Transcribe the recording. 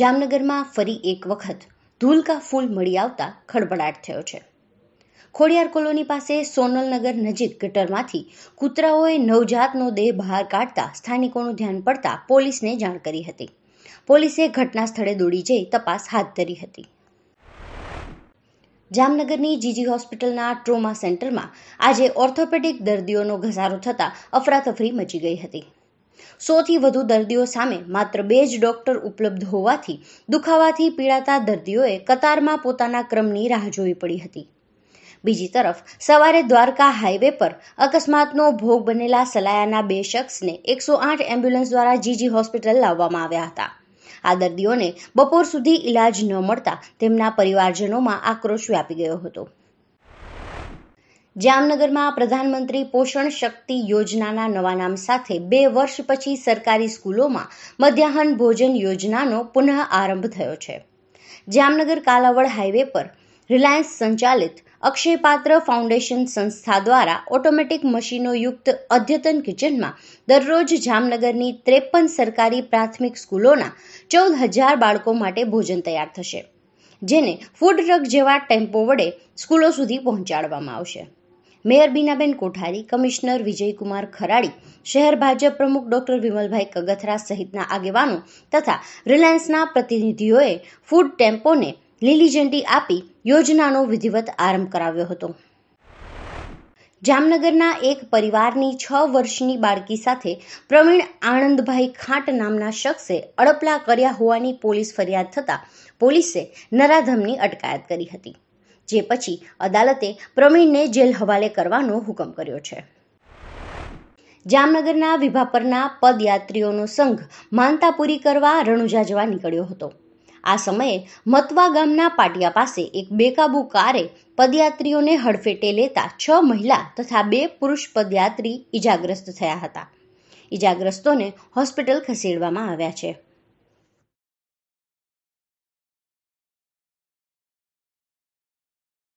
જામનગરમાં ફરી એક વખત ધૂલકા ફૂલ મળી આવતા ખળભળાટ થયો છે ખોડિયાર કોલોની પાસે સોનલનગર નજીક ગટરમાંથી કૂતરાઓએ નવજાતનો દેહ બહાર કાઢતા સ્થાનિકોનું ધ્યાન પડતા પોલીસને જાણ કરી હતી પોલીસે ઘટના સ્થળે દોડી જઈ તપાસ હાથ ધરી હતી જામનગરની જીજી હોસ્પિટલના ટ્રોમા સેન્ટરમાં આજે ઓર્થોપેડિક દર્દીઓનો ઘસારો થતાં અફરાતફરી મચી ગઈ હતી સોથી વધુ દર્દીઓ સામે માત્ર બે જ ડોક્ટર ઉપલબ્ધ હોવાથી દુખાવાથી પીડાતા દર્દીઓએ કતારમાં પોતાના ક્રમની રાહ જોવી પડી હતી બીજી તરફ સવારે દ્વારકા હાઈવે પર અકસ્માતનો ભોગ બનેલા સલાયાના બે શખ્સને એકસો આઠ એમ્બ્યુલન્સ દ્વારા જીજી હોસ્પિટલ લાવવામાં આવ્યા હતા આ દર્દીઓને બપોર સુધી ઇલાજ ન મળતા તેમના પરિવારજનોમાં આક્રોશ વ્યાપી ગયો હતો જામનગરમાં પ્રધાનમંત્રી પોષણ શક્તિ યોજનાના નવા નામ સાથે બે વર્ષ પછી સરકારી સ્કૂલોમાં મધ્યાહન ભોજન યોજનાનો પુનઃ આરંભ થયો છે જામનગર કાલાવડ હાઈવે પર રિલાયન્સ સંચાલિત અક્ષયપાત્ર ફાઉન્ડેશન સંસ્થા દ્વારા ઓટોમેટિક મશીનો યુક્ત અદ્યતન કિચનમાં દરરોજ જામનગરની ત્રેપન સરકારી પ્રાથમિક સ્કૂલોના ચૌદ હજાર બાળકો માટે ભોજન તૈયાર થશે જેને ફૂડ ટ્રક જેવા ટેમ્પો વડે સ્કૂલો સુધી પહોંચાડવામાં આવશે મેયર બીનાબેન કોઠારી કમિશનર વિજયકુમાર ખરાડી શહેર ભાજપ પ્રમુખ ડોક્ટર વિમલભાઈ કગથરા સહિતના આગેવાનો તથા રિલાયન્સના પ્રતિનિધિઓએ ફૂડ ટેમ્પોને લીલી ઝંડી આપી યોજનાનો વિધિવત આરંભ કરાવ્યો હતો જામનગરના એક પરિવારની છ વર્ષની બાળકી સાથે પ્રવીણ આણંદભાઈ ખાંટ નામના શખ્સે અડપલા કર્યા હોવાની પોલીસ ફરિયાદ થતાં પોલીસે નરાધમની અટકાયત કરી હતી જે પછી અદાલતે પ્રવીણને જેલ હવાલે કરવાનો હુકમ કર્યો છે જામનગરના વિભાપરના પદયાત્રીઓનો સંઘ માનતા પૂરી કરવા રણુજા જવા નીકળ્યો હતો આ સમયે મતવા ગામના પાટિયા પાસે એક બેકાબુ કારે પદયાત્રીઓને હડફેટે લેતા છ મહિલા તથા બે પુરુષ પદયાત્રી ઇજાગ્રસ્ત થયા હતા ઇજાગ્રસ્તોને હોસ્પિટલ ખસેડવામાં આવ્યા છે